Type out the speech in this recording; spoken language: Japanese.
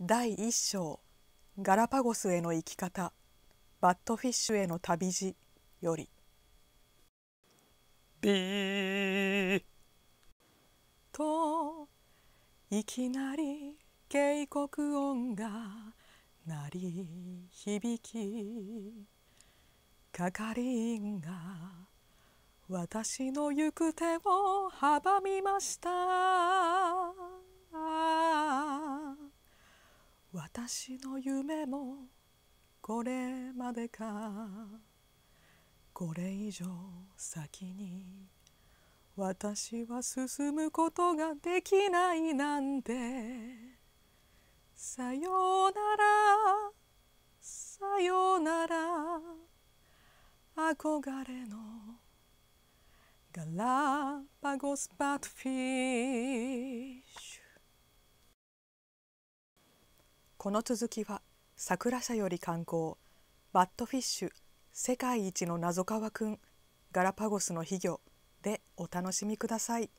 第1章ガラパゴスへの生き方バットフィッシュへの旅路よりビーといきなり警告音が鳴り響き係員が私の行く手を阻みました私の夢もこれまでかこれ以上先に私は進むことができないなんてさようならさようなら憧れのガラパゴスパトフィーこの続きは桜社より観光バットフィッシュ世界一の謎川くんガラパゴスの秘魚でお楽しみください。